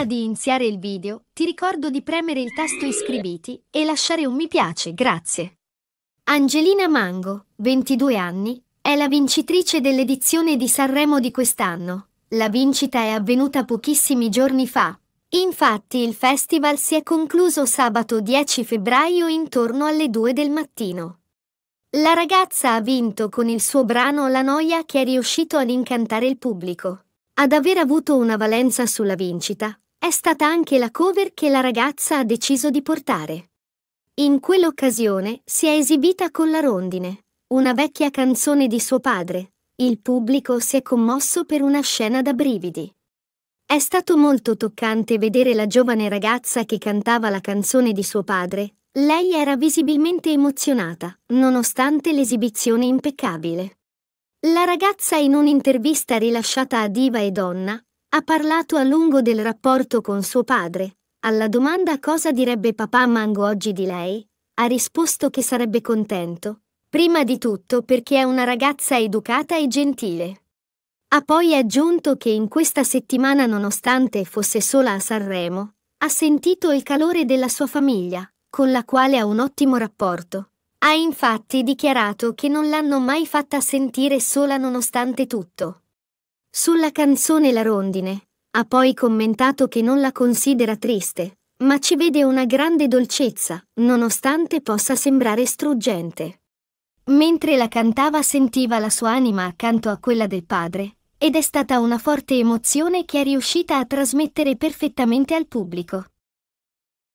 Prima di iniziare il video, ti ricordo di premere il tasto iscriviti e lasciare un mi piace, grazie. Angelina Mango, 22 anni, è la vincitrice dell'edizione di Sanremo di quest'anno. La vincita è avvenuta pochissimi giorni fa. Infatti il festival si è concluso sabato 10 febbraio intorno alle 2 del mattino. La ragazza ha vinto con il suo brano La noia che è riuscito ad incantare il pubblico. Ad aver avuto una valenza sulla vincita è stata anche la cover che la ragazza ha deciso di portare. In quell'occasione si è esibita con la rondine, una vecchia canzone di suo padre. Il pubblico si è commosso per una scena da brividi. È stato molto toccante vedere la giovane ragazza che cantava la canzone di suo padre. Lei era visibilmente emozionata, nonostante l'esibizione impeccabile. La ragazza in un'intervista rilasciata a Diva e Donna ha parlato a lungo del rapporto con suo padre. Alla domanda cosa direbbe papà Mango oggi di lei, ha risposto che sarebbe contento, prima di tutto perché è una ragazza educata e gentile. Ha poi aggiunto che in questa settimana nonostante fosse sola a Sanremo, ha sentito il calore della sua famiglia, con la quale ha un ottimo rapporto. Ha infatti dichiarato che non l'hanno mai fatta sentire sola nonostante tutto. Sulla canzone La rondine, ha poi commentato che non la considera triste, ma ci vede una grande dolcezza, nonostante possa sembrare struggente. Mentre la cantava sentiva la sua anima accanto a quella del padre, ed è stata una forte emozione che è riuscita a trasmettere perfettamente al pubblico.